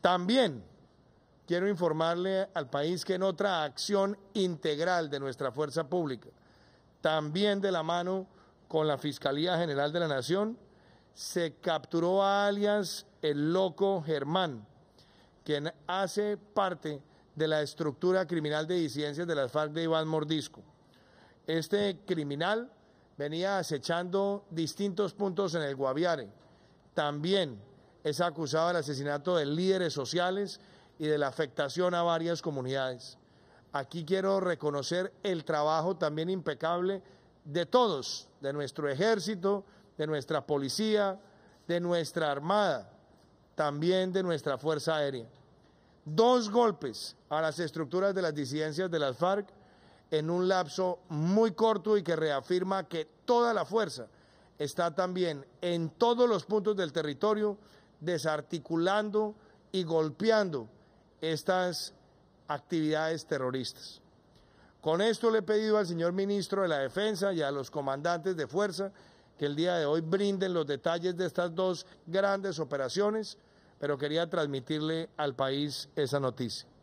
También quiero informarle al país que en otra acción integral de nuestra fuerza pública, también de la mano con la Fiscalía General de la Nación, se capturó a alias el loco Germán, quien hace parte de la estructura criminal de disidencias de las FARC de Iván Mordisco. Este criminal venía acechando distintos puntos en el Guaviare, también es acusado del asesinato de líderes sociales y de la afectación a varias comunidades. Aquí quiero reconocer el trabajo también impecable de todos, de nuestro ejército, de nuestra policía, de nuestra armada, también de nuestra Fuerza Aérea. Dos golpes a las estructuras de las disidencias de las FARC en un lapso muy corto y que reafirma que toda la fuerza está también en todos los puntos del territorio desarticulando y golpeando estas actividades terroristas. Con esto le he pedido al señor ministro de la Defensa y a los comandantes de fuerza que el día de hoy brinden los detalles de estas dos grandes operaciones, pero quería transmitirle al país esa noticia.